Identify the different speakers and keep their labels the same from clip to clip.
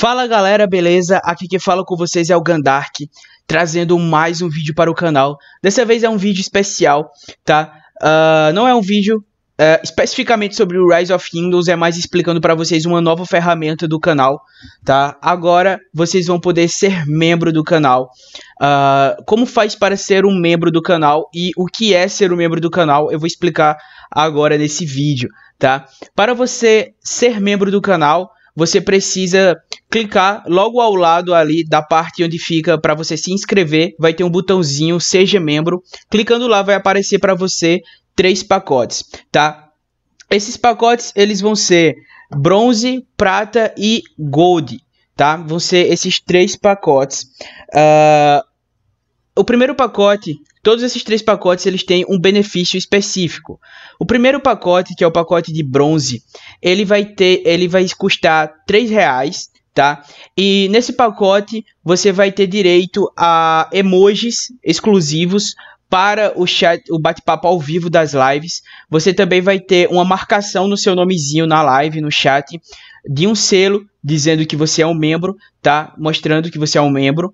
Speaker 1: Fala galera, beleza? Aqui quem fala com vocês é o Gandark, trazendo mais um vídeo para o canal. Dessa vez é um vídeo especial, tá? Uh, não é um vídeo uh, especificamente sobre o Rise of Windows, é mais explicando para vocês uma nova ferramenta do canal, tá? Agora vocês vão poder ser membro do canal. Uh, como faz para ser um membro do canal e o que é ser um membro do canal, eu vou explicar agora nesse vídeo, tá? Para você ser membro do canal você precisa clicar logo ao lado ali da parte onde fica para você se inscrever, vai ter um botãozinho seja membro. Clicando lá vai aparecer para você três pacotes, tá? Esses pacotes eles vão ser bronze, prata e gold, tá? Vão ser esses três pacotes. Uh, o primeiro pacote, todos esses três pacotes, eles têm um benefício específico. O primeiro pacote, que é o pacote de bronze, ele vai ter, ele vai custar três reais, tá? E nesse pacote você vai ter direito a emojis exclusivos para o chat, o bate-papo ao vivo das lives. Você também vai ter uma marcação no seu nomezinho na live, no chat, de um selo dizendo que você é um membro, tá? Mostrando que você é um membro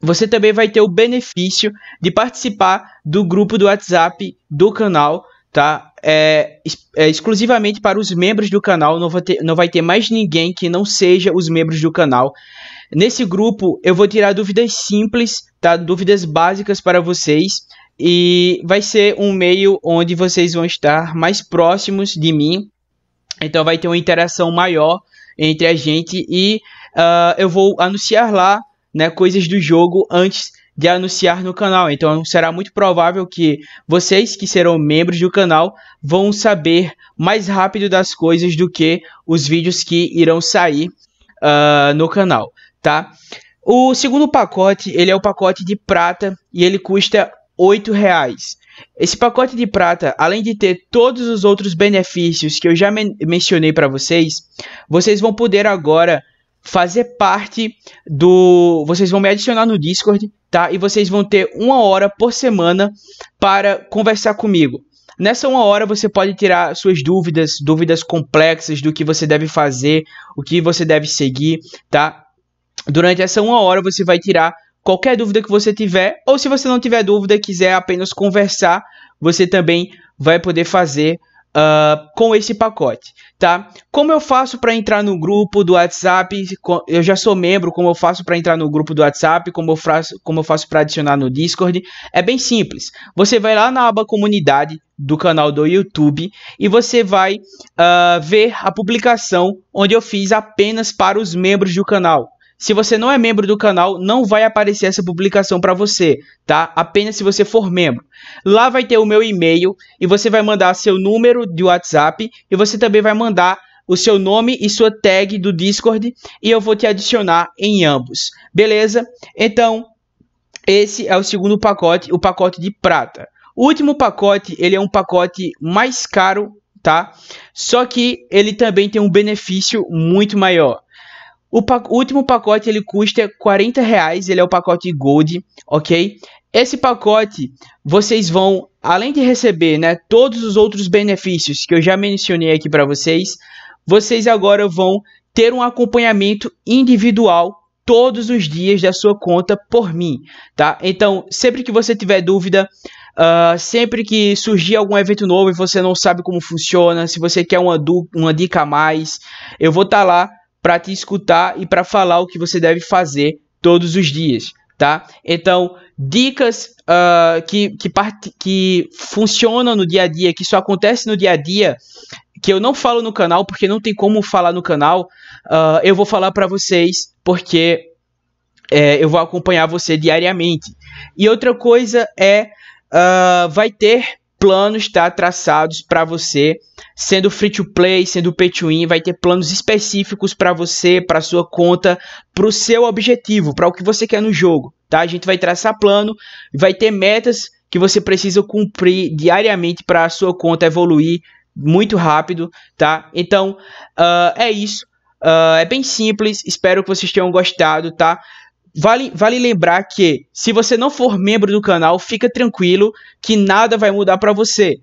Speaker 1: você também vai ter o benefício de participar do grupo do WhatsApp do canal, tá? É, é, exclusivamente para os membros do canal, não, ter, não vai ter mais ninguém que não seja os membros do canal. Nesse grupo, eu vou tirar dúvidas simples, tá? Dúvidas básicas para vocês. E vai ser um meio onde vocês vão estar mais próximos de mim. Então vai ter uma interação maior entre a gente e uh, eu vou anunciar lá né, coisas do jogo antes de anunciar no canal. Então será muito provável que vocês que serão membros do canal vão saber mais rápido das coisas do que os vídeos que irão sair uh, no canal, tá? O segundo pacote ele é o pacote de prata e ele custa oito reais. Esse pacote de prata, além de ter todos os outros benefícios que eu já men mencionei para vocês, vocês vão poder agora fazer parte do. Vocês vão me adicionar no Discord, tá? E vocês vão ter uma hora por semana para conversar comigo. Nessa uma hora você pode tirar suas dúvidas, dúvidas complexas do que você deve fazer, o que você deve seguir, tá? Durante essa uma hora você vai tirar qualquer dúvida que você tiver, ou se você não tiver dúvida e quiser apenas conversar, você também vai poder fazer uh, com esse pacote, tá? Como eu faço para entrar no grupo do WhatsApp? Eu já sou membro, como eu faço para entrar no grupo do WhatsApp? Como eu faço, como eu faço para adicionar no Discord? É bem simples. Você vai lá na aba comunidade do canal do YouTube e você vai uh, ver a publicação onde eu fiz apenas para os membros do canal. Se você não é membro do canal, não vai aparecer essa publicação para você, tá? Apenas se você for membro. Lá vai ter o meu e-mail e você vai mandar seu número de WhatsApp e você também vai mandar o seu nome e sua tag do Discord e eu vou te adicionar em ambos. Beleza? Então, esse é o segundo pacote, o pacote de prata. O último pacote, ele é um pacote mais caro, tá? Só que ele também tem um benefício muito maior. O, o último pacote ele custa 40 reais, ele é o pacote Gold, ok? Esse pacote vocês vão, além de receber né, todos os outros benefícios que eu já mencionei aqui para vocês, vocês agora vão ter um acompanhamento individual todos os dias da sua conta por mim, tá? Então, sempre que você tiver dúvida, uh, sempre que surgir algum evento novo e você não sabe como funciona, se você quer uma, uma dica a mais, eu vou estar tá lá para te escutar e para falar o que você deve fazer todos os dias, tá? Então, dicas uh, que, que, que funcionam no dia a dia, que só acontece no dia a dia, que eu não falo no canal porque não tem como falar no canal, uh, eu vou falar para vocês porque é, eu vou acompanhar você diariamente. E outra coisa é, uh, vai ter planos tá traçados para você, sendo free to play, sendo pay to win, vai ter planos específicos para você, para sua conta, para o seu objetivo, para o que você quer no jogo, tá? A gente vai traçar plano, vai ter metas que você precisa cumprir diariamente para a sua conta evoluir muito rápido, tá? Então, uh, é isso. Uh, é bem simples, espero que vocês tenham gostado, tá? Vale, vale lembrar que se você não for membro do canal, fica tranquilo que nada vai mudar para você.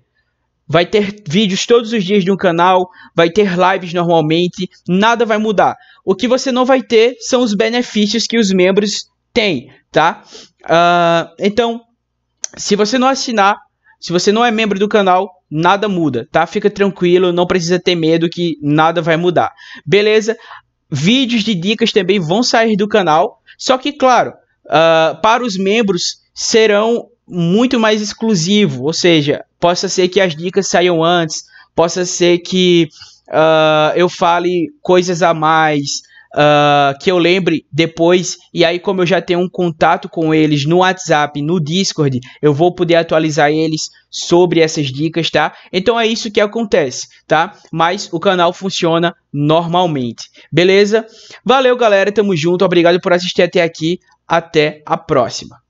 Speaker 1: Vai ter vídeos todos os dias de um canal, vai ter lives normalmente, nada vai mudar. O que você não vai ter são os benefícios que os membros têm, tá? Uh, então, se você não assinar, se você não é membro do canal, nada muda, tá? Fica tranquilo, não precisa ter medo que nada vai mudar. Beleza? Vídeos de dicas também vão sair do canal. Só que, claro, uh, para os membros serão muito mais exclusivos. Ou seja, possa ser que as dicas saiam antes, possa ser que uh, eu fale coisas a mais uh, que eu lembre depois. E aí, como eu já tenho um contato com eles no WhatsApp, no Discord, eu vou poder atualizar eles sobre essas dicas, tá? Então é isso que acontece, tá? Mas o canal funciona normalmente, beleza? Valeu, galera. Tamo junto. Obrigado por assistir até aqui. Até a próxima.